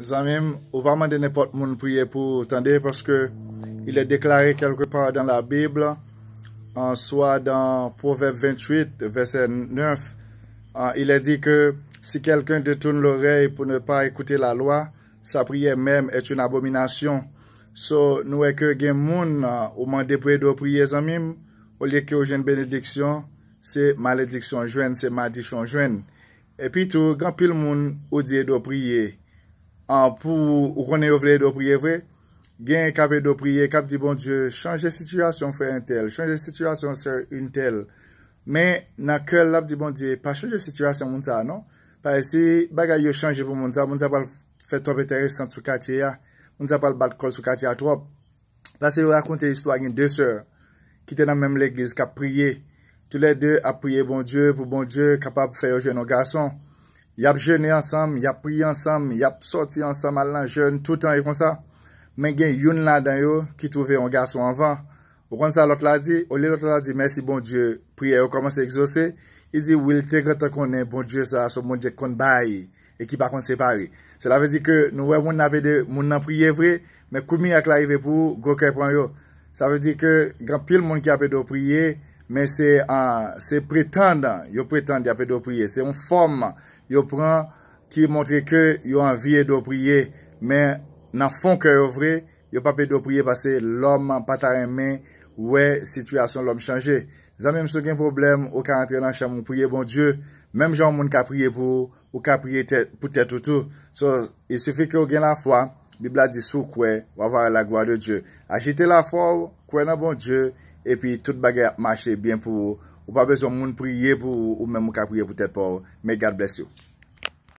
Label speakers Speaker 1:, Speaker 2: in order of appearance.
Speaker 1: Zanmim, ou vaman de nepot moun priye pou tande, paske il e deklare kelke par dan la Bibla, an swa dan Proveb 28, versen 9, il e di ke si kelken detoun lorey pou ne pa ekoute la loa, sa priye menm et yon abominasyon. So nou e ke gen moun euh, ou man depre do priye, zanmim, ou li e ke ou jen benediksyon, se malediksyon jwen, se madiksyon jwen. E pi tou, gen pil moun ou diye do priye, An pou ou konen yo vle do priye vwe Gen kape do priye, kape di bon Diyo Chanje sityasyon fwe entel Chanje sityasyon fwe entel Men na ke lap di bon Diyo Pa chanje sityasyon moun sa non Pa ese bagay yo chanje pou moun sa Moun sa pal fwe top etere sant sou kati ya Moun sa pal bat kol sou kati ya trop La se yo rakonte histwa gen bon bon de se Ki te nan menm legiz Ka priye, tule de a priye Bon Diyo pou bon Diyo kapap fwe yo jenon gason Yap jene ansam, yap pri ansam, yap soti ansam alan jene toutan e kon sa. Men gen yon la dan yo ki trove yon gaso anvan. O kon sa lot la di, o li lot la di, mersi bon die, priye yo koman se egzosye. I di, wil te greta konen, bon die sa, so bon die kon bayi, e ki bakon se pari. Se la ve di ke nou we moun ave de moun nan priye vre, men koumi ak la i ve pou, go key pon yo. Se la ve di ke, gen pil moun ki apet do priye, men se preten dan, yo preten di apet do priye, se yon foman. yo pran ki montre ke yo anviye do priye, men nan fon koe vre, yo pape do priye pase lom an patare men, we, sitwasyon lom chanje. Zan men msou gen problem, ou ka antre nan chan moun priye bon Diyo, menm jan moun ka priye pou ou ka priye pou tete ou tou. So, il soufi ke ou gen la fwa, bibla di sou kwe, wavare la gwa de Diyo. A jite la fwa ou, kwe nan bon Diyo, epi tout bagay mache bien pou ou, Ou pa bezon moun pou yevou ou menmou ka pou yevou tepo. May God bless you.